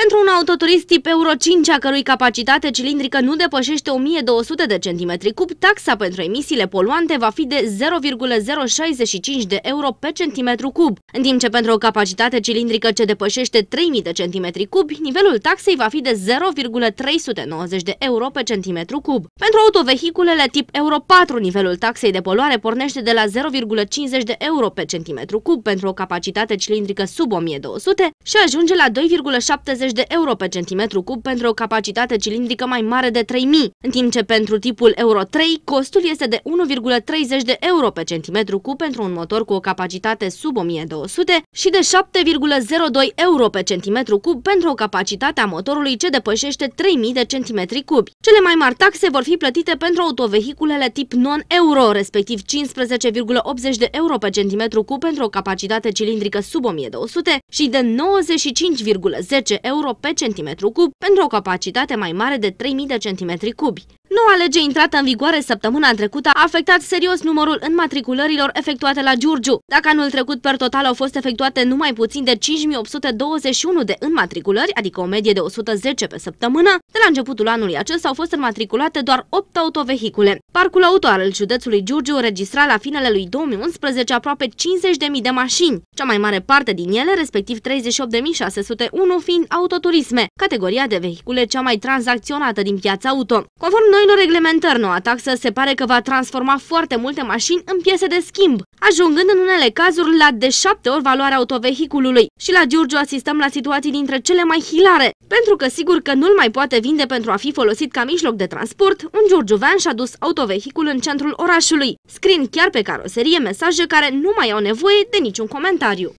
Pentru un autoturist tip Euro 5, a cărui capacitate cilindrică nu depășește 1200 de centimetri cub, taxa pentru emisiile poluante va fi de 0,065 de euro pe centimetru cub, în timp ce pentru o capacitate cilindrică ce depășește 3000 de centimetri cub, nivelul taxei va fi de 0,390 de euro pe centimetru cub. Pentru autovehiculele tip Euro 4, nivelul taxei de poluare pornește de la 0,50 de euro pe centimetru cub pentru o capacitate cilindrică sub 1200 și ajunge la 2,70 de euro pe centimetru cub pentru o capacitate cilindrică mai mare de 3000, în timp ce pentru tipul Euro 3 costul este de 1,30 de euro pe centimetru cub pentru un motor cu o capacitate sub 1200 și de 7,02 euro pe centimetru cub pentru o capacitate a motorului ce depășește 3000 de centimetri cubi. Cele mai mari taxe vor fi plătite pentru autovehiculele tip non-euro, respectiv 15,80 de euro pe centimetru cub pentru o capacitate cilindrică sub 1200 și de 95,10 euro pe centimetru cub pentru o capacitate mai mare de 3000 de centimetri cubi. Noua lege intrată în vigoare săptămâna trecută a afectat serios numărul înmatriculărilor efectuate la Giurgiu. Dacă anul trecut per total au fost efectuate numai puțin de 5821 de înmatriculări, adică o medie de 110 pe săptămână, de la începutul anului acesta au fost înmatriculate doar 8 autovehicule. Parcul auto al județului Giurgiu registra la finele lui 2011 aproape 50.000 de mașini, cea mai mare parte din ele, respectiv 38.601, fiind autoturisme, categoria de vehicule cea mai tranzacționată din piața auto. Conform Noilor reglementări, noua taxă se pare că va transforma foarte multe mașini în piese de schimb, ajungând în unele cazuri la de șapte ori valoarea autovehiculului. Și la Giurgiu asistăm la situații dintre cele mai hilare, pentru că sigur că nu-l mai poate vinde pentru a fi folosit ca mijloc de transport, un Van și-a dus autovehicul în centrul orașului, scriind chiar pe caroserie mesaje care nu mai au nevoie de niciun comentariu.